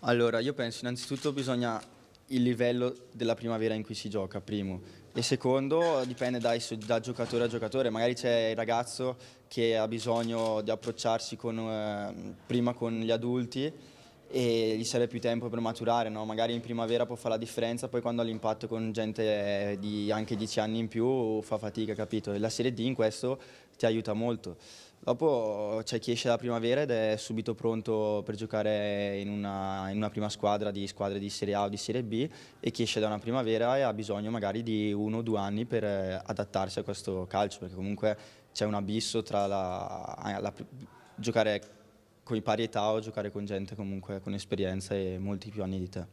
Allora, io penso innanzitutto bisogna il livello della primavera in cui si gioca, primo. E secondo, dipende dai, da giocatore a giocatore. Magari c'è il ragazzo che ha bisogno di approcciarsi con, eh, prima con gli adulti e gli serve più tempo per maturare, no? magari in primavera può fare la differenza, poi quando ha l'impatto con gente di anche 10 anni in più fa fatica, capito? E la Serie D in questo ti aiuta molto. Dopo c'è chi esce da primavera ed è subito pronto per giocare in una, in una, prima squadra di squadre di Serie A o di Serie B e chi esce da una primavera e ha bisogno magari di uno o due anni per adattarsi a questo calcio, perché comunque c'è un abisso tra la, la, giocare con i pari età o giocare con gente comunque con esperienza e molti più anni di te.